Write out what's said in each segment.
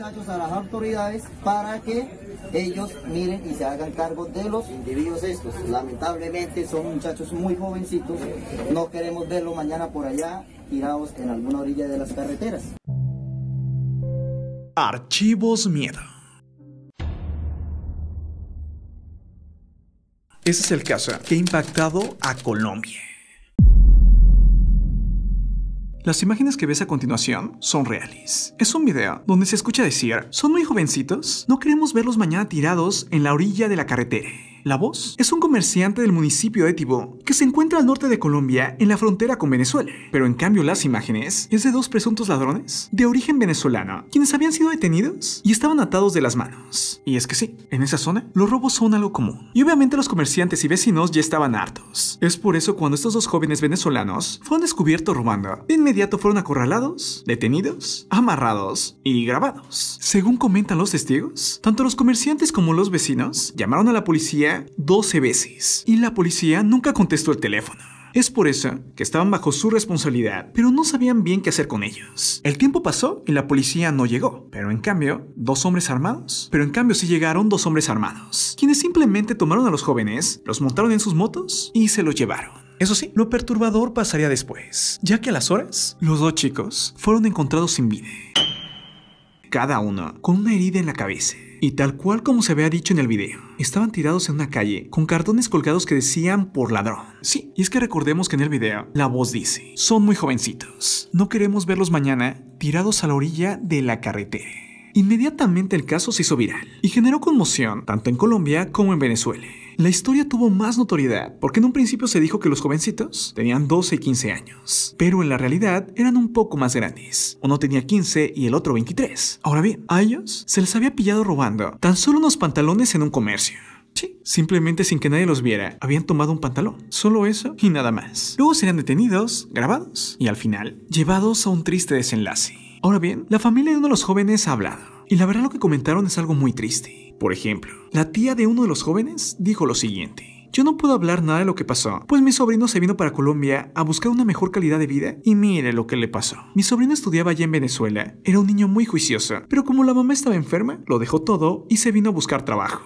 muchachos a las autoridades para que ellos miren y se hagan cargo de los individuos estos. Lamentablemente son muchachos muy jovencitos, no queremos verlos mañana por allá tirados en alguna orilla de las carreteras. Archivos Miedo. Ese es el caso que ha impactado a Colombia. Las imágenes que ves a continuación son reales. Es un video donde se escucha decir, son muy jovencitos, no queremos verlos mañana tirados en la orilla de la carretera. La voz es un comerciante del municipio de Tibó, que se encuentra al norte de Colombia en la frontera con Venezuela. Pero en cambio las imágenes es de dos presuntos ladrones de origen venezolano, quienes habían sido detenidos y estaban atados de las manos. Y es que sí, en esa zona los robos son algo común. Y obviamente los comerciantes y vecinos ya estaban hartos. Es por eso cuando estos dos jóvenes venezolanos fueron descubiertos robando, de inmediato fueron acorralados, detenidos, amarrados y grabados. Según comentan los testigos, tanto los comerciantes como los vecinos llamaron a la policía 12 veces y la policía nunca contestó el teléfono. Es por eso que estaban bajo su responsabilidad, pero no sabían bien qué hacer con ellos. El tiempo pasó y la policía no llegó, pero en cambio, dos hombres armados. Pero en cambio sí llegaron dos hombres armados, quienes simplemente tomaron a los jóvenes, los montaron en sus motos y se los llevaron. Eso sí, lo perturbador pasaría después, ya que a las horas, los dos chicos fueron encontrados sin vida cada uno con una herida en la cabeza. Y tal cual como se había dicho en el video, estaban tirados en una calle con cartones colgados que decían por ladrón. Sí, y es que recordemos que en el video la voz dice, son muy jovencitos, no queremos verlos mañana tirados a la orilla de la carretera. Inmediatamente el caso se hizo viral y generó conmoción tanto en Colombia como en Venezuela. La historia tuvo más notoriedad porque en un principio se dijo que los jovencitos tenían 12 y 15 años, pero en la realidad eran un poco más grandes. Uno tenía 15 y el otro 23. Ahora bien, a ellos se les había pillado robando tan solo unos pantalones en un comercio. Sí, simplemente sin que nadie los viera, habían tomado un pantalón. Solo eso y nada más. Luego serían detenidos, grabados y al final llevados a un triste desenlace. Ahora bien, la familia de uno de los jóvenes ha hablado. Y la verdad lo que comentaron es algo muy triste por ejemplo. La tía de uno de los jóvenes dijo lo siguiente. Yo no puedo hablar nada de lo que pasó, pues mi sobrino se vino para Colombia a buscar una mejor calidad de vida y mire lo que le pasó. Mi sobrino estudiaba allá en Venezuela, era un niño muy juicioso, pero como la mamá estaba enferma, lo dejó todo y se vino a buscar trabajo.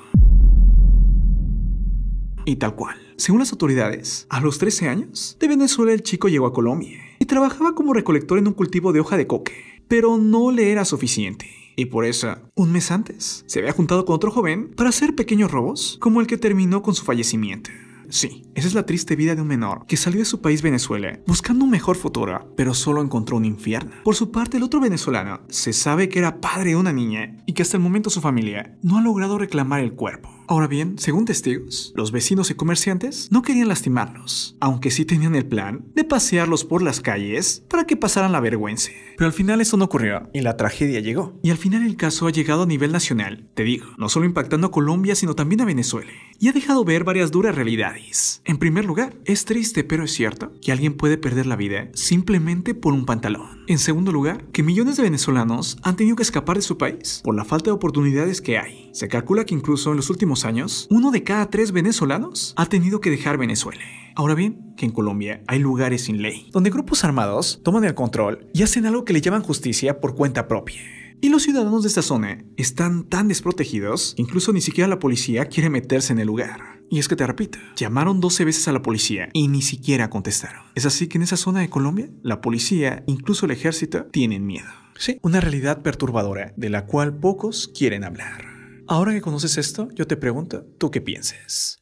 Y tal cual. Según las autoridades, a los 13 años, de Venezuela el chico llegó a Colombia y trabajaba como recolector en un cultivo de hoja de coque, pero no le era suficiente y por esa, un mes antes, se había juntado con otro joven para hacer pequeños robos, como el que terminó con su fallecimiento. Sí, esa es la triste vida de un menor que salió de su país Venezuela buscando un mejor futuro, pero solo encontró un infierno. Por su parte, el otro venezolano se sabe que era padre de una niña y que hasta el momento su familia no ha logrado reclamar el cuerpo. Ahora bien, según testigos, los vecinos y comerciantes no querían lastimarlos, aunque sí tenían el plan de pasearlos por las calles para que pasaran la vergüenza. Pero al final eso no ocurrió y la tragedia llegó. Y al final el caso ha llegado a nivel nacional, te digo, no solo impactando a Colombia, sino también a Venezuela. Y ha dejado ver varias duras realidades. En primer lugar, es triste pero es cierto que alguien puede perder la vida simplemente por un pantalón. En segundo lugar, que millones de venezolanos han tenido que escapar de su país por la falta de oportunidades que hay. Se calcula que incluso en los últimos años, uno de cada tres venezolanos ha tenido que dejar Venezuela. Ahora bien, que en Colombia hay lugares sin ley, donde grupos armados toman el control y hacen algo que le llaman justicia por cuenta propia. Y los ciudadanos de esta zona están tan desprotegidos que incluso ni siquiera la policía quiere meterse en el lugar. Y es que te repito, llamaron 12 veces a la policía y ni siquiera contestaron. Es así que en esa zona de Colombia, la policía, incluso el ejército, tienen miedo. Sí, una realidad perturbadora de la cual pocos quieren hablar. Ahora que conoces esto, yo te pregunto, ¿tú qué piensas?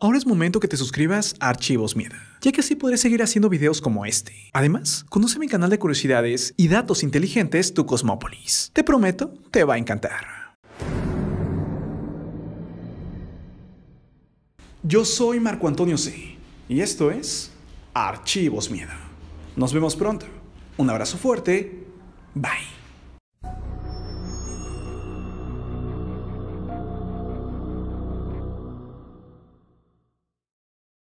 Ahora es momento que te suscribas a Archivos Miedo, ya que así podré seguir haciendo videos como este. Además, conoce mi canal de curiosidades y datos inteligentes Tu Cosmópolis. Te prometo, te va a encantar. Yo soy Marco Antonio C. Y esto es Archivos Miedo. Nos vemos pronto. Un abrazo fuerte. Bye.